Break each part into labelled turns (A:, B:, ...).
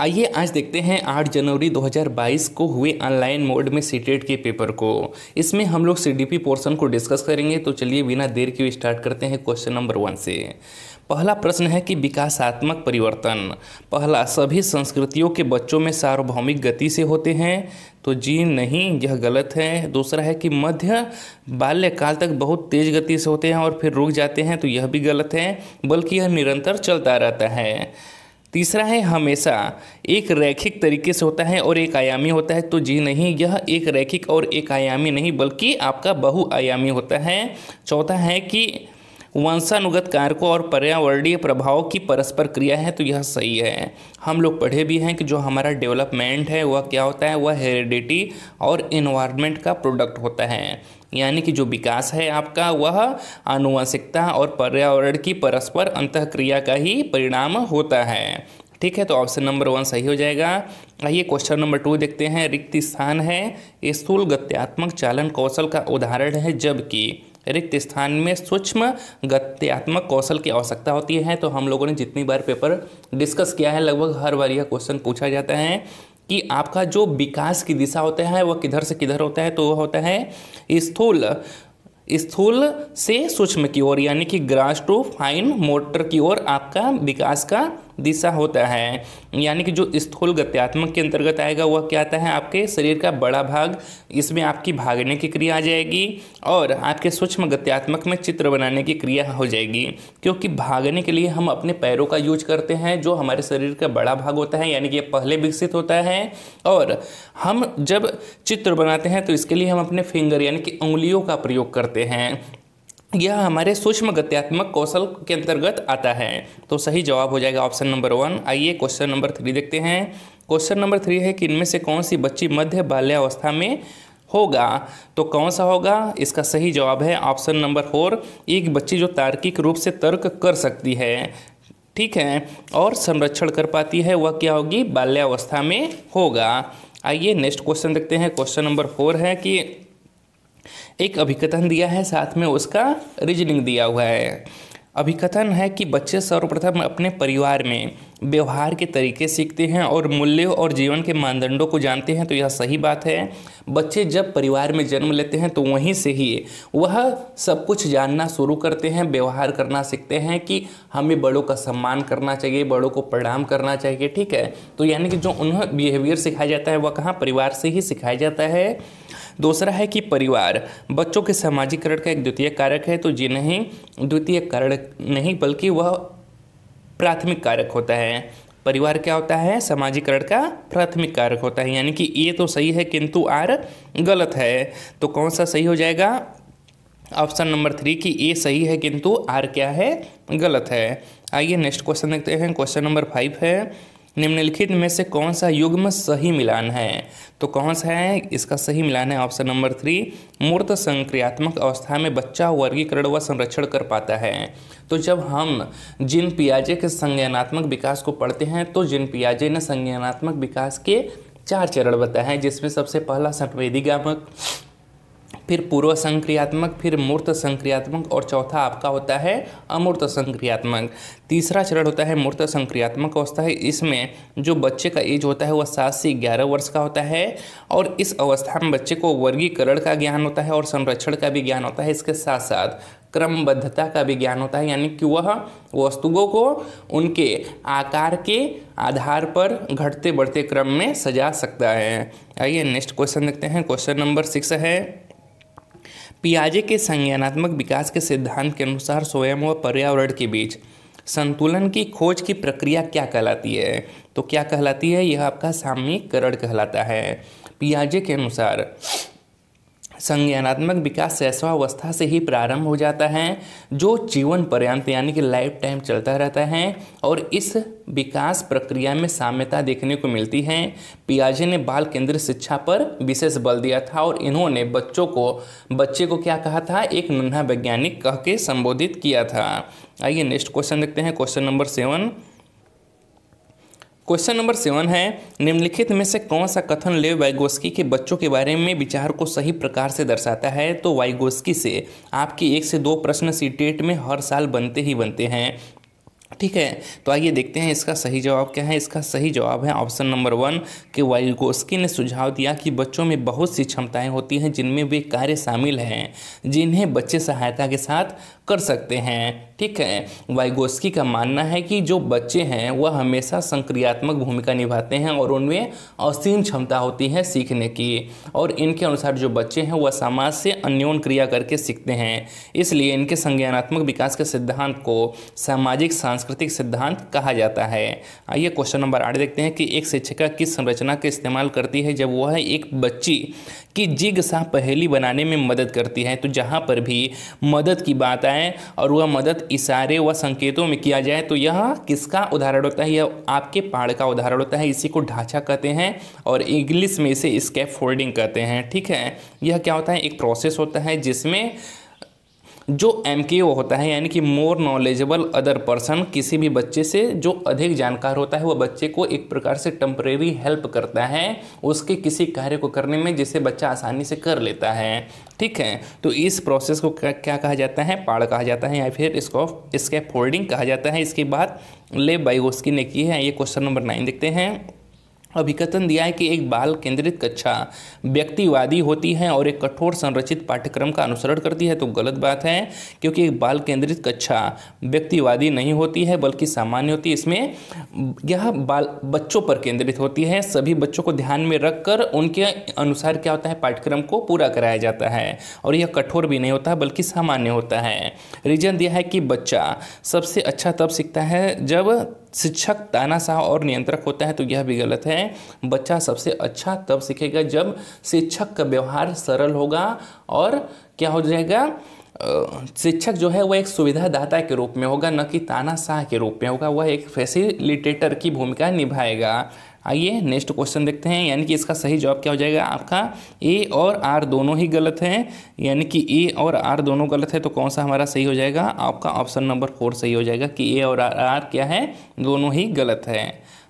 A: आइए आज देखते हैं 8 जनवरी 2022 को हुए ऑनलाइन मोड में सीटेट e के पेपर को इसमें हम लोग सीडीपी पोर्शन को डिस्कस करेंगे तो चलिए बिना देर के स्टार्ट करते हैं क्वेश्चन नंबर वन से पहला प्रश्न है कि विकासात्मक परिवर्तन पहला सभी संस्कृतियों के बच्चों में सार्वभौमिक गति से होते हैं तो जी नहीं यह गलत है दूसरा है कि मध्य बाल्यकाल तक बहुत तेज़ गति से होते हैं और फिर रुक जाते हैं तो यह भी गलत है बल्कि यह निरंतर चलता रहता है तीसरा है हमेशा एक रैखिक तरीके से होता है और एक आयामी होता है तो जी नहीं यह एक रैखिक और एक आयामी नहीं बल्कि आपका बहुआयामी होता है चौथा है कि वंशानुगत कारकों और पर्यावरणीय प्रभाव की परस्पर क्रिया है तो यह सही है हम लोग पढ़े भी हैं कि जो हमारा डेवलपमेंट है वह क्या होता है वह हेरिडिटी और इन्वायरमेंट का प्रोडक्ट होता है यानी कि जो विकास है आपका वह आनुवंशिकता और पर्यावरण की परस्पर अंतक्रिया का ही परिणाम होता है ठीक है तो ऑप्शन नंबर वन सही हो जाएगा आइए क्वेश्चन नंबर टू देखते हैं रिक्त स्थान है स्थूल गत्यात्मक चालन कौशल का उदाहरण है जबकि रिक्त स्थान में सूक्ष्म गत्यात्मक कौशल की आवश्यकता होती है तो हम लोगों ने जितनी बार पेपर डिस्कस किया है लगभग हर बार यह क्वेश्चन पूछा जाता है कि आपका जो विकास की दिशा होता है वह किधर से किधर होता है तो वह होता है स्थूल स्थूल से सूक्ष्म की ओर यानी कि ग्रास टू फाइन मोटर की ओर आपका विकास का दिशा होता है यानी कि जो स्थूल गत्यात्मक के अंतर्गत आएगा वह क्या आता है आपके शरीर का बड़ा भाग इसमें आपकी भागने की क्रिया आ जाएगी और आपके सूक्ष्म गत्यात्मक में चित्र बनाने की क्रिया हो जाएगी क्योंकि भागने के लिए हम अपने पैरों का यूज करते हैं जो हमारे शरीर का बड़ा भाग होता है यानी कि यह पहले विकसित होता है और हम जब चित्र बनाते हैं तो इसके लिए हम अपने फिंगर यानी कि उंगलियों का प्रयोग करते हैं यह हमारे सूक्ष्म गत्यात्मक कौशल के अंतर्गत आता है तो सही जवाब हो जाएगा ऑप्शन नंबर वन आइए क्वेश्चन नंबर थ्री देखते हैं क्वेश्चन नंबर थ्री है कि इनमें से कौन सी बच्ची मध्य बाल्यावस्था में होगा तो कौन सा होगा इसका सही जवाब है ऑप्शन नंबर फोर एक बच्ची जो तार्किक रूप से तर्क कर सकती है ठीक है और संरक्षण कर पाती है वह क्या होगी बाल्यावस्था में होगा आइए नेक्स्ट क्वेश्चन देखते हैं क्वेश्चन नंबर फोर है कि एक अभिकथन दिया है साथ में उसका रीजनिंग दिया हुआ है अभिकथन है कि बच्चे सर्वप्रथम अपने परिवार में व्यवहार के तरीके सीखते हैं और मूल्यों और जीवन के मानदंडों को जानते हैं तो यह सही बात है बच्चे जब परिवार में जन्म लेते हैं तो वहीं से ही वह सब कुछ जानना शुरू करते हैं व्यवहार करना सीखते हैं कि हमें बड़ों का सम्मान करना चाहिए बड़ों को प्रणाम करना चाहिए ठीक है तो यानी कि जो उन्हें बिहेवियर सिखाया जाता है वह कहाँ परिवार से ही सिखाया जाता है दूसरा है कि परिवार बच्चों के सामाजिकरण का एक द्वितीय कारक है तो जी नहीं द्वितीय कारक नहीं बल्कि वह प्राथमिक कारक होता है परिवार क्या होता है समाजीकरण का प्राथमिक कारक होता है यानी कि ए तो सही है किंतु आर गलत है तो कौन सा सही हो जाएगा ऑप्शन नंबर थ्री कि ए सही है किंतु आर क्या है गलत है आइए नेक्स्ट क्वेश्चन देखते हैं क्वेश्चन नंबर फाइव है निम्नलिखित में से कौन सा युग्म सही मिलान है तो कौन सा है इसका सही मिलान है ऑप्शन नंबर थ्री मूर्त संक्रियात्मक अवस्था में बच्चा वर्गीकरण व संरक्षण कर पाता है तो जब हम जिन पियाजे के संज्ञानात्मक विकास को पढ़ते हैं तो जिन पियाजे ने संज्ञानात्मक विकास के चार चरण बताए हैं जिसमें सबसे पहला संवेदी फिर पूर्व संक्रियात्मक फिर मूर्त संक्रियात्मक और चौथा आपका होता है अमूर्त संक्रियात्मक तीसरा चरण होता है मूर्त संक्रियात्मक अवस्था है इसमें जो बच्चे का एज होता है वह सात से ग्यारह वर्ष का होता है और इस अवस्था में बच्चे को वर्गीकरण का ज्ञान होता है और संरक्षण का भी ज्ञान होता है इसके साथ साथ क्रमबद्धता का भी ज्ञान होता है यानी कि वह वस्तुओं को उनके आकार के आधार पर घटते बढ़ते क्रम में सजा सकता है आइए नेक्स्ट क्वेश्चन देखते हैं क्वेश्चन नंबर सिक्स है पियाजे के संज्ञानात्मक विकास के सिद्धांत के अनुसार स्वयं व पर्यावरण के बीच संतुलन की खोज की प्रक्रिया क्या कहलाती है तो क्या कहलाती है यह आपका सामयिकरण कहलाता है पियाजे के अनुसार संज्ञानात्मक विकास शैशवावस्था से ही प्रारंभ हो जाता है जो जीवन पर्यंत यानी कि लाइफ टाइम चलता रहता है और इस विकास प्रक्रिया में साम्यता देखने को मिलती है पियाजे ने बाल केंद्रित शिक्षा पर विशेष बल दिया था और इन्होंने बच्चों को बच्चे को क्या कहा था एक नन्हा वैज्ञानिक कह के संबोधित किया था आइए नेक्स्ट क्वेश्चन देखते हैं question number seven question number seven है निम्नलिखित में से कौन सा कथन लेव वाइगोस्की के बच्चों के बारे में विचार को सही प्रकार से दर्शाता है तो वाइगोस्की से आपके एक से दो प्रश्न सीटेट e में हर साल बनते ही बनते हैं ठीक है तो आइए देखते हैं इसका सही जवाब क्या है इसका सही जवाब है ऑप्शन नंबर वन कि वाइलगोस्की ने सुझाव दिया कि बच्चों में बहुत सी क्षमताएं होती हैं जिनमें वे कार्य शामिल हैं जिन्हें बच्चे सहायता के साथ कर सकते हैं ठीक है वाइगोस्की का मानना है कि जो बच्चे हैं वह हमेशा संक्रियात्मक भूमिका निभाते हैं और उनमें असीम क्षमता होती है सीखने की और इनके अनुसार जो बच्चे हैं वह समाज से अन्योन क्रिया करके सीखते हैं इसलिए इनके संज्ञानात्मक विकास के सिद्धांत को सामाजिक सांस्कृतिक सिद्धांत कहा जाता है आइए क्वेश्चन नंबर आठ देखते हैं कि एक शिक्षिका किस संरचना का इस्तेमाल करती है जब वह एक बच्ची की जिग सा पहेली बनाने में मदद करती है तो जहाँ पर भी मदद की बात आए और वह मदद इशारे व संकेतों में किया जाए तो यह किसका उदाहरण होता है यह आपके पहाड़ का उदाहरण होता है इसी को ढांचा कहते हैं और इंग्लिश में इसे स्केप कहते हैं ठीक है यह क्या होता है एक प्रोसेस होता है जिसमें जो एम होता है यानी कि मोर नॉलेजेबल अदर पर्सन किसी भी बच्चे से जो अधिक जानकार होता है वह बच्चे को एक प्रकार से टम्परेरी हेल्प करता है उसके किसी कार्य को करने में जिसे बच्चा आसानी से कर लेता है ठीक है तो इस प्रोसेस को क्या क्या कहा जाता है पाड़ कहा जाता है या फिर इसको इसके फोल्डिंग कहा जाता है इसके बाद ले बाइगोस्की ने की है ये क्वेश्चन नंबर नाइन देखते हैं अभिकथन दिया है कि एक बाल केंद्रित कक्षा व्यक्तिवादी होती है और एक कठोर संरचित पाठ्यक्रम का अनुसरण करती है तो गलत बात है क्योंकि एक बाल केंद्रित कक्षा व्यक्तिवादी नहीं होती है बल्कि सामान्य होती है इसमें यह बाल बच्चों पर केंद्रित होती है सभी बच्चों को ध्यान में रखकर उनके अनुसार क्या होता है पाठ्यक्रम को पूरा कराया जाता है और यह कठोर भी नहीं होता बल्कि सामान्य होता है रीजन दिया है कि बच्चा सबसे अच्छा तब सीखता है जब शिक्षक तानाशाह और नियंत्रक होता है तो यह भी गलत है बच्चा सबसे अच्छा तब सीखेगा जब शिक्षक का व्यवहार सरल होगा और क्या हो जाएगा शिक्षक जो है वह एक सुविधादाता के रूप में होगा न कि तानाशाह के रूप में होगा वह एक फैसिलिटेटर की भूमिका निभाएगा आइए नेक्स्ट क्वेश्चन देखते हैं यानी कि इसका सही जवाब क्या हो जाएगा आपका ए और आर दोनों ही गलत हैं यानी कि ए और आर दोनों गलत है तो कौन सा हमारा सही हो जाएगा आपका ऑप्शन नंबर फोर सही हो जाएगा कि ए और आर, आर क्या है दोनों ही गलत है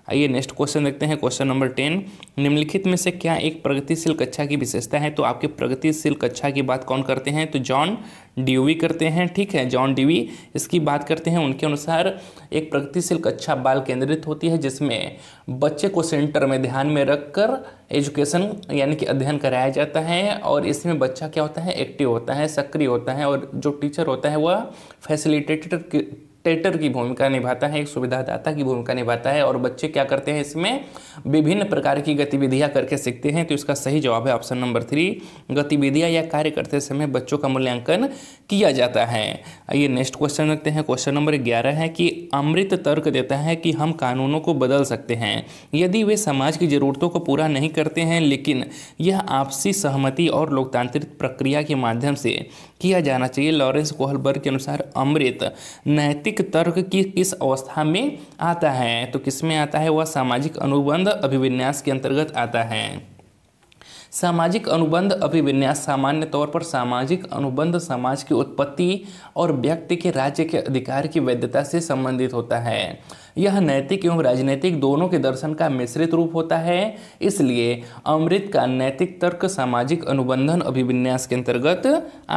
A: आइए नेक्स्ट क्वेश्चन देखते हैं क्वेश्चन नंबर टेन निम्नलिखित में से क्या एक प्रगतिशील कक्षा की विशेषता है तो आपके प्रगतिशील कक्षा की बात कौन करते हैं तो जॉन डीवी करते हैं ठीक है जॉन डीवी इसकी बात करते हैं उनके अनुसार एक प्रगतिशील कक्षा बाल केंद्रित होती है जिसमें बच्चे को सेंटर में ध्यान में रखकर एजुकेशन यानी कि अध्ययन कराया जाता है और इसमें बच्चा क्या होता है एक्टिव होता है सक्रिय होता है और जो टीचर होता है वह फैसिलिटेटर टेटर की भूमिका निभाता है एक सुविधादाता की भूमिका निभाता है और बच्चे क्या करते हैं इसमें विभिन्न प्रकार की गतिविधियां करके सीखते हैं तो इसका सही जवाब है ऑप्शन नंबर थ्री गतिविधियां या कार्य करते समय बच्चों का मूल्यांकन किया जाता है आइए नेक्स्ट क्वेश्चन रखते हैं क्वेश्चन नंबर ग्यारह है कि अमृत तर्क देता है कि हम कानूनों को बदल सकते हैं यदि वे समाज की ज़रूरतों को पूरा नहीं करते हैं लेकिन यह आपसी सहमति और लोकतांत्रिक प्रक्रिया के माध्यम से किया जाना चाहिए लॉरेंस कोहलबर्ग के अनुसार अमृत नैतिक वैकल्पिक तर्क की किस अवस्था में आता है तो किस में आता है वह सामाजिक अनुबंध अभिविन्यास के अंतर्गत आता है सामाजिक अनुबंध अभिविन्यास सामान्य तौर पर सामाजिक अनुबंध समाज की उत्पत्ति और व्यक्ति के राज्य के अधिकार की वैधता से संबंधित होता है यह नैतिक एवं राजनैतिक दोनों के दर्शन का मिश्रित रूप होता है इसलिए अमृत का नैतिक तर्क सामाजिक अनुबंधन अभिविन्यास के अंतर्गत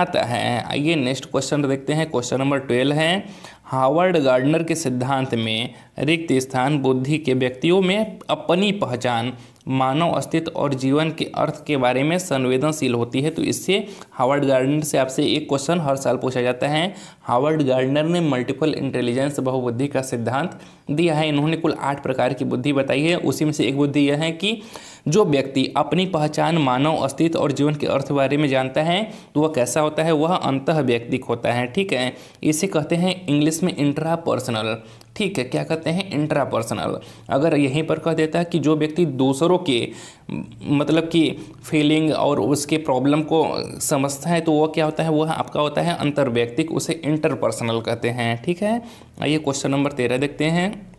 A: आता है आइए नेक्स्ट क्वेश्चन देखते हैं क्वेश्चन नंबर ट्वेल्व है हावर्ड गार्डनर के सिद्धांत में रिक्त स्थान बुद्धि के व्यक्तियों में अपनी पहचान मानव अस्तित्व और जीवन के अर्थ के बारे में संवेदनशील होती है तो इससे हावर्ड गार्डनर से आपसे एक क्वेश्चन हर साल पूछा जाता है हावर्ड गार्डनर ने मल्टीपल इंटेलिजेंस बहुबुद्धि का सिद्धांत दिया है इन्होंने कुल आठ प्रकार की बुद्धि बताई है उसी में से एक बुद्धि यह है कि जो व्यक्ति अपनी पहचान मानव अस्तित्व और जीवन के अर्थ बारे में जानता है तो वह कैसा होता है वह अंत व्यक्तिक होता है ठीक है इसे कहते हैं इंग्लिश में इंट्रापर्सनल पर्सनल ठीक है क्या कहते हैं इंट्रापर्सनल पर्सनल अगर यहीं पर कह देता है कि जो व्यक्ति दूसरों के मतलब कि फीलिंग और उसके प्रॉब्लम को समझता है तो वह क्या होता है वह आपका होता है अंतर्व्यक्तिक उसे इंटरपर्सनल कहते हैं ठीक है आइए क्वेश्चन नंबर तेरह देखते हैं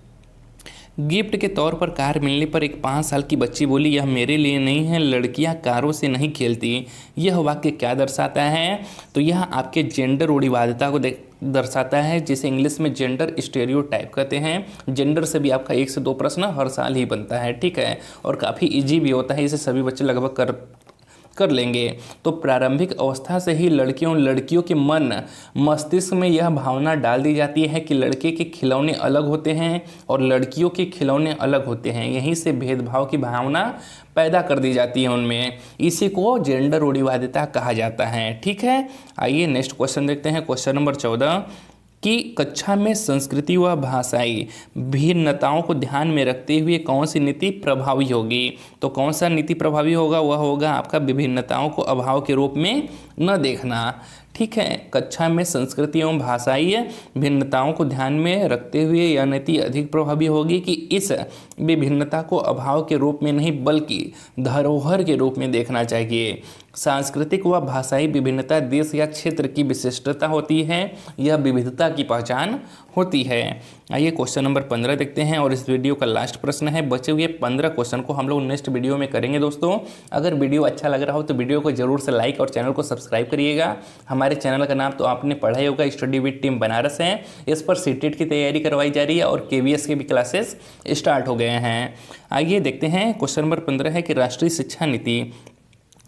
A: गिफ्ट के तौर पर कार मिलने पर एक पाँच साल की बच्ची बोली यह मेरे लिए नहीं है लड़कियां कारों से नहीं खेलती यह वाक्य क्या दर्शाता है तो यह आपके जेंडर रूढ़िवादिता को दर्शाता है जिसे इंग्लिश में जेंडर स्टेरियो टाइप कहते हैं जेंडर से भी आपका एक से दो प्रश्न हर साल ही बनता है ठीक है और काफ़ी ईजी भी होता है इसे सभी बच्चे लगभग कर कर लेंगे तो प्रारंभिक अवस्था से ही लड़कियों लड़कियों के मन मस्तिष्क में यह भावना डाल दी जाती है कि लड़के के खिलौने अलग होते हैं और लड़कियों के खिलौने अलग होते हैं यहीं से भेदभाव की भावना पैदा कर दी जाती है उनमें इसी को जेंडर रूढ़िवादिता कहा जाता है ठीक है आइए नेक्स्ट क्वेश्चन देखते हैं क्वेश्चन नंबर चौदह कि कक्षा में संस्कृति व भाषाई भिन्नताओं को ध्यान में रखते हुए कौन सी नीति प्रभावी होगी तो कौन सा नीति प्रभावी होगा वह होगा आपका विभिन्नताओं को अभाव के रूप में न देखना ठीक है कक्षा में संस्कृति एवं भाषाई भिन्नताओं को ध्यान में रखते हुए यह नीति अधिक प्रभावी होगी कि इस विभिन्नता को अभाव के रूप में नहीं बल्कि धरोहर के रूप में देखना चाहिए सांस्कृतिक व भाषाई विभिन्नता देश या क्षेत्र की विशिष्टता होती है यह विविधता की पहचान होती है आइए क्वेश्चन नंबर पंद्रह देखते हैं और इस वीडियो का लास्ट प्रश्न है बचे हुए पंद्रह क्वेश्चन को हम लोग नेक्स्ट वीडियो में करेंगे दोस्तों अगर वीडियो अच्छा लग रहा हो तो वीडियो को जरूर से लाइक और चैनल को सब्सक्राइब करिएगा हमारे चैनल का नाम तो आपने पढ़ाई होगा स्टडी विथ टीम बनारस है इस पर सी e की तैयारी करवाई जा रही है और के की भी क्लासेस स्टार्ट हो गए गए हैं आइए देखते हैं क्वेश्चन नंबर पंद्रह है कि राष्ट्रीय शिक्षा नीति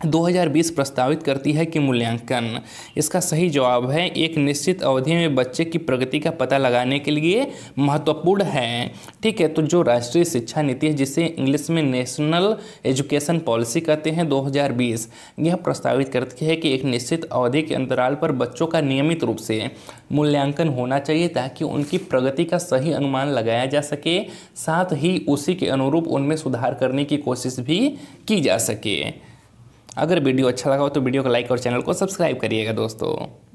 A: 2020 प्रस्तावित करती है कि मूल्यांकन इसका सही जवाब है एक निश्चित अवधि में बच्चे की प्रगति का पता लगाने के लिए महत्वपूर्ण है ठीक है तो जो राष्ट्रीय शिक्षा नीति है जिसे इंग्लिश में नेशनल एजुकेशन पॉलिसी कहते हैं 2020 यह प्रस्तावित करती है कि एक निश्चित अवधि के अंतराल पर बच्चों का नियमित रूप से मूल्यांकन होना चाहिए ताकि उनकी प्रगति का सही अनुमान लगाया जा सके साथ ही उसी के अनुरूप उनमें सुधार करने की कोशिश भी की जा सके अगर वीडियो अच्छा लगा हो तो वीडियो को लाइक और चैनल को सब्सक्राइब करिएगा दोस्तों